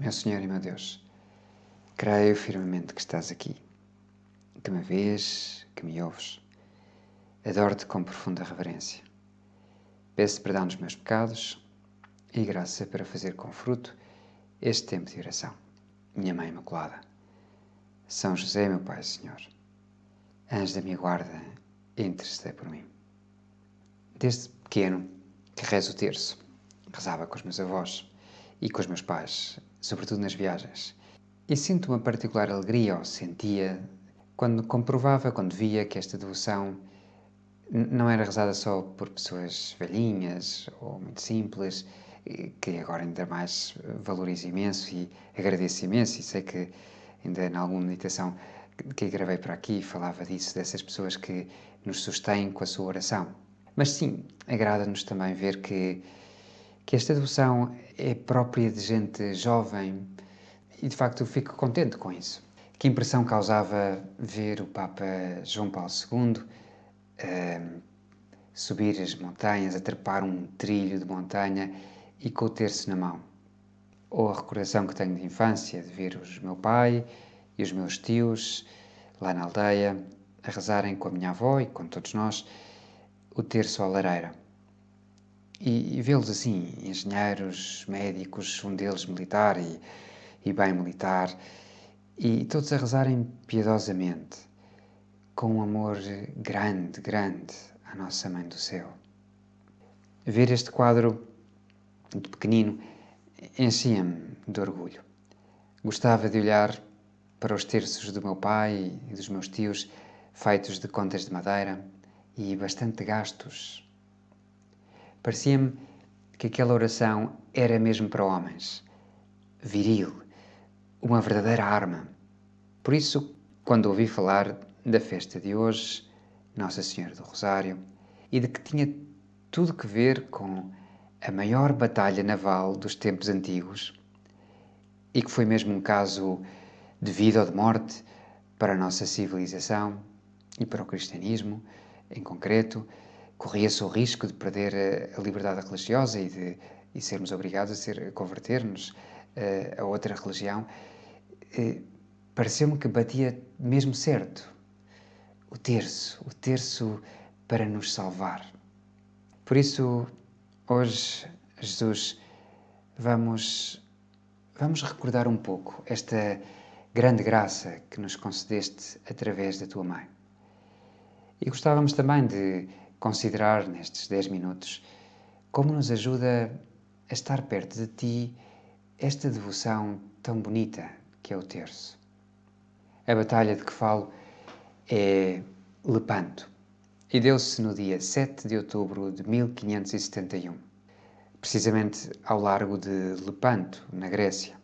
Meu Senhor e meu Deus, creio firmemente que estás aqui, que me vês, que me ouves. Adoro-te com profunda reverência. Peço perdão dos meus pecados e graça para fazer com fruto este tempo de oração. Minha Mãe Imaculada, São José, meu Pai Senhor, anjo da minha guarda, intercedei por mim. Desde pequeno que rezo o terço, rezava com os meus avós e com os meus pais sobretudo nas viagens. E sinto uma particular alegria, ou sentia, quando comprovava, quando via que esta devoção não era rezada só por pessoas velhinhas ou muito simples, que agora ainda mais valorizo imenso e agradeço imenso, e sei que ainda em alguma meditação que gravei para aqui falava disso, dessas pessoas que nos sustêm com a sua oração. Mas sim, agrada-nos também ver que que esta devoção é própria de gente jovem e de facto fico contente com isso. Que impressão causava ver o Papa João Paulo II uh, ehm, subir as montanhas, atrapar um trilho de montanha e com o terço na mão. Ou a recordação que tenho de infância de ver o meu pai e os meus tios lá na aldeia a rezarem com a minha avó e com todos nós o terço à lareira e, e vê-los assim, engenheiros, médicos, um deles militar e, e bem militar, e todos a rezarem piedosamente, com um amor grande, grande à Nossa Mãe do Céu. Ver este quadro de pequenino enchia-me de orgulho. Gostava de olhar para os terços do meu pai e dos meus tios, feitos de contas de madeira e bastante gastos Parecia-me que aquela oração era mesmo para homens, viril, uma verdadeira arma. Por isso, quando ouvi falar da festa de hoje, Nossa Senhora do Rosário, e de que tinha tudo que ver com a maior batalha naval dos tempos antigos, e que foi mesmo um caso de vida ou de morte para a nossa civilização e para o cristianismo em concreto, corria-se o risco de perder eh, a, liberdade religiosa e de e sermos obrigados a, ser, converter-nos eh, a outra religião, eh, pareceu-me que batia mesmo certo o terço, o terço para nos salvar. Por isso, hoje, Jesus, vamos, vamos recordar um pouco esta grande graça que nos concedeste através da tua mãe. E gostávamos também de considerar nestes 10 minutos como nos ajuda a estar perto de ti esta devoção tão bonita que é o terço. A batalha de que falo é Lepanto e deu-se no dia 7 de outubro de 1571, precisamente ao largo de Lepanto, na Grécia.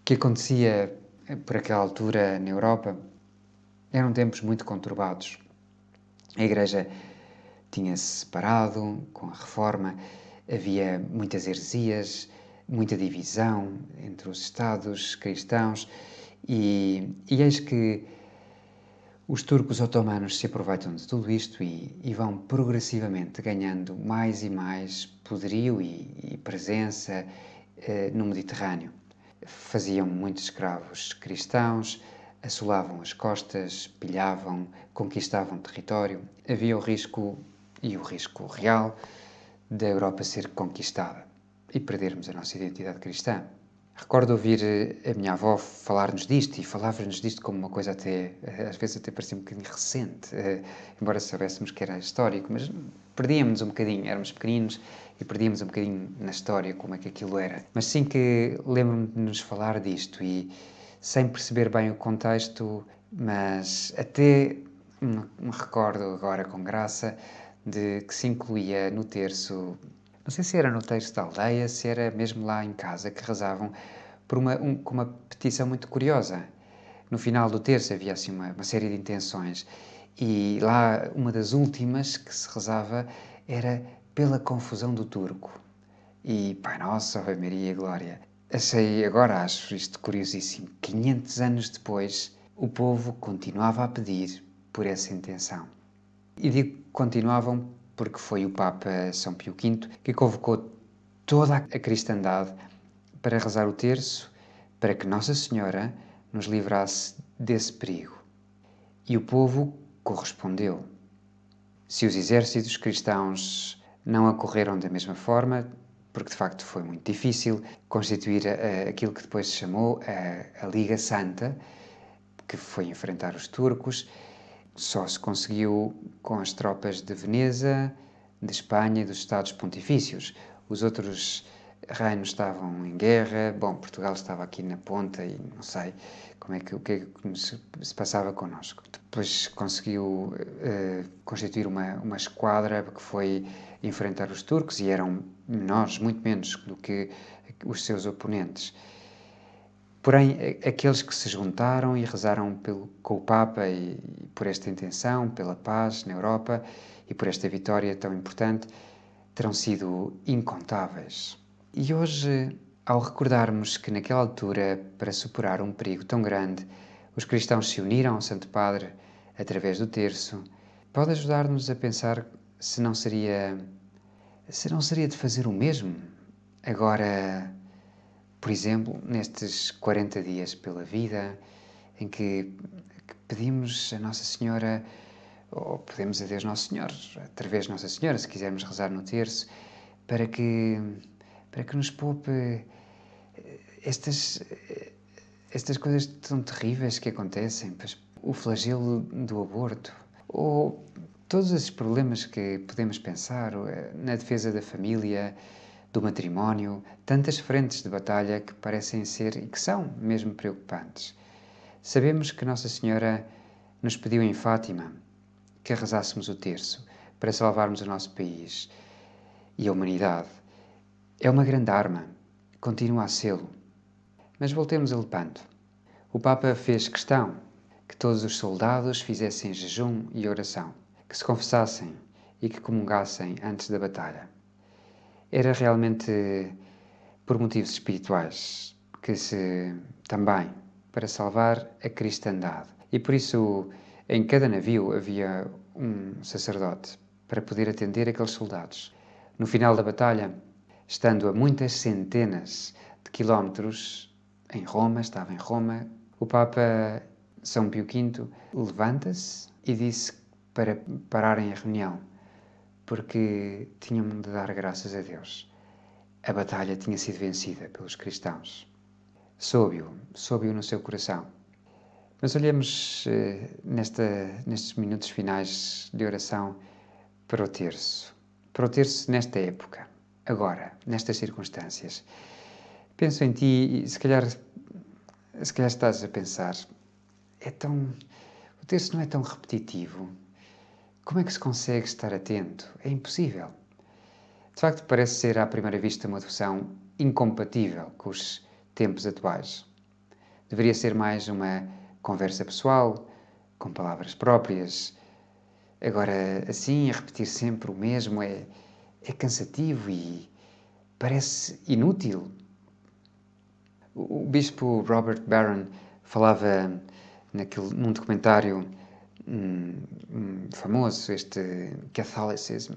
O que acontecia eh, por aquela altura na Europa eram tempos muito conturbados. A Igreja tinha-se separado com a reforma, havia muitas heresias, muita divisão entre os Estados cristãos, e, e eis que os turcos otomanos se aproveitam de tudo isto e, e vão progressivamente ganhando mais e mais poderio e, e presença eh, no Mediterrâneo. Faziam muitos escravos cristãos, assolavam as costas, pilhavam, conquistavam território. Havia o risco e o risco real da Europa ser conquistada e perdermos a nossa identidade cristã. Recordo ouvir eh, a minha avó falar-nos disto e falava-nos disto como uma coisa até, eh, às vezes até parecia um bocadinho recente, eh, embora soubéssemos que era histórico, mas perdíamos um bocadinho, éramos pequeninos e perdíamos um bocadinho na história como é que aquilo era. Mas sim que lembro-me de nos falar disto e sem perceber bem o contexto, mas até me recordo agora com graça de, que se incluía no terço, não sei se era no terço da aldeia, se era mesmo lá em casa, que rezavam por uma, um, com uma petição muito curiosa. No final do terço havia assim uma, uma série de intenções e lá uma das últimas que se rezava era pela confusão do turco. E Pai Nosso, Ave Maria, Glória. Achei, agora acho isto curiosíssimo. 500 anos depois, o povo continuava a pedir por essa intenção. E digo continuavam porque foi o Papa São Pio V que convocou toda a cristandade para rezar o terço para que Nossa Senhora nos livrasse desse perigo. E o povo correspondeu. Se os exércitos cristãos não acorreram da mesma forma, porque de facto foi muito difícil constituir eh, aquilo que depois se chamou eh, a Liga Santa, que foi enfrentar os turcos, só se conseguiu com as tropas de Veneza, de Espanha e dos Estados Pontifícios. Os outros reinos estavam em guerra, bom, Portugal estava aqui na ponta e não sei como é que, o que, é que se, se, passava connosco. Depois conseguiu eh, constituir uma, uma esquadra que foi enfrentar os turcos e eram menores, muito menos do que os seus oponentes. Porém, aqueles que se juntaram e rezaram pelo, com o Papa e, e por esta intenção, pela paz na Europa e por esta vitória tão importante, terão sido incontáveis. E hoje, ao recordarmos que naquela altura, para superar um perigo tão grande, os cristãos se uniram ao Santo Padre através do terço, pode ajudar-nos a pensar se não seria se não seria de fazer o mesmo agora por exemplo, nestes 40 dias pela vida, em que, que pedimos a Nossa Senhora, ou pedimos a Deus Nosso Senhor, através de Nossa Senhora, se quisermos rezar no terço, para que, para que nos poupe eh, estas, eh, estas coisas tão terríveis que acontecem, o flagelo do aborto, ou todos esses problemas que podemos pensar eh, na defesa da família, do matrimónio, tantas frentes de batalha que parecem ser e que são mesmo preocupantes. Sabemos que Nossa Senhora nos pediu em Fátima que rezássemos o terço para salvarmos o nosso país e a humanidade. É uma grande arma, continua a sê Mas voltemos a Lepanto. O Papa fez questão que todos os soldados fizessem jejum e oração, que se confessassem e que comungassem antes da batalha era realmente por motivos espirituais que se também para salvar a cristandade. E por isso, em cada navio havia um sacerdote para poder atender aqueles soldados. No final da batalha, estando a muitas centenas de quilómetros em Roma, estava em Roma, o Papa São Pio V levanta-se e disse para pararem a reunião porque tinham de dar graças a Deus. A batalha tinha sido vencida pelos cristãos. Soube-o, soube-o no seu coração. Mas olhemos eh, nesta, nestes minutos finais de oração para o terço. Para o terço nesta época, agora, nestas circunstâncias. Penso em ti e se calhar, se calhar estás a pensar, é tão. O terço não é tão repetitivo, como é que se consegue estar atento? É impossível. De facto, parece ser à primeira vista uma devoção incompatível com os tempos atuais. Deveria ser mais uma conversa pessoal, com palavras próprias. Agora, assim, a repetir sempre o mesmo é, é cansativo e parece inútil. O bispo Robert Barron falava naquele, num documentário um, famoso, este Catholicism.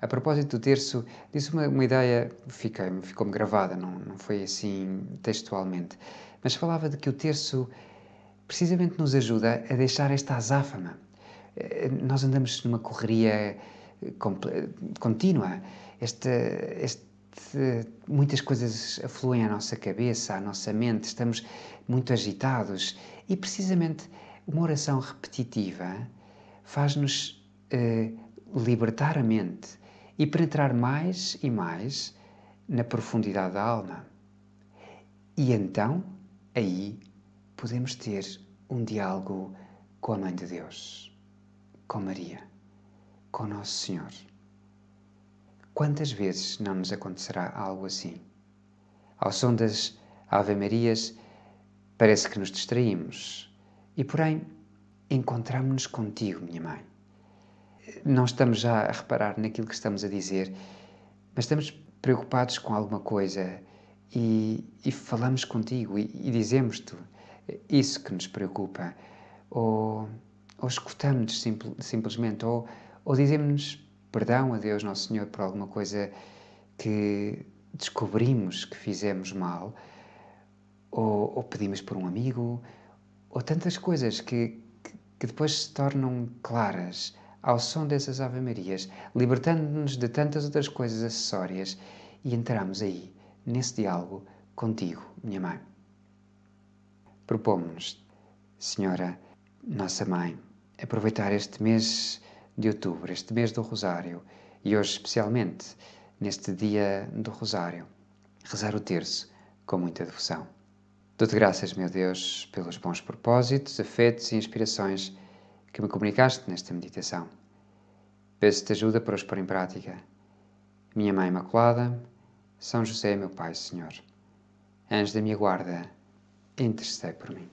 A propósito do terço, disse uma, uma ideia, ficou -me gravada, não, não foi assim textualmente, mas falava de que o terço precisamente nos ajuda a deixar esta azáfama. Eh, nós andamos numa correria eh, contínua, este, este, muitas coisas afluem à nossa cabeça, à nossa mente, estamos muito agitados e precisamente uma oração repetitiva faz-nos eh, libertar a mente e penetrar mais e mais na profundidade da alma. E então, aí, podemos ter um diálogo com a Mãe de Deus, com Maria, com Nosso Senhor. Quantas vezes não nos acontecerá algo assim? Ao som das Ave Marias, parece que nos distraímos, e porém, encontramos-nos contigo, minha mãe. Não estamos já a reparar naquilo que estamos a dizer, mas estamos preocupados com alguma coisa e, e falamos contigo e, e dizemos-te isso que nos preocupa. Ou, ou escutamos-nos simple, simplesmente, ou, ou dizemos-nos perdão a Deus, Nosso Senhor, por alguma coisa que descobrimos que fizemos mal, ou, ou pedimos por um amigo, ou tantas coisas que, que depois se tornam claras ao som dessas ave-marias, libertando-nos de tantas outras coisas acessórias e entramos aí, nesse diálogo, contigo, minha mãe. Propomos-nos, Senhora, nossa mãe, aproveitar este mês de outubro, este mês do Rosário, e hoje especialmente, neste dia do Rosário, rezar o terço com muita devoção. Dou-te graças, meu Deus, pelos bons propósitos, afetos e inspirações que me comunicaste nesta meditação. Peço-te ajuda para os pôr em prática. Minha Mãe Imaculada, são José, meu Pai, Senhor. Anjo da minha guarda, intercedei por mim.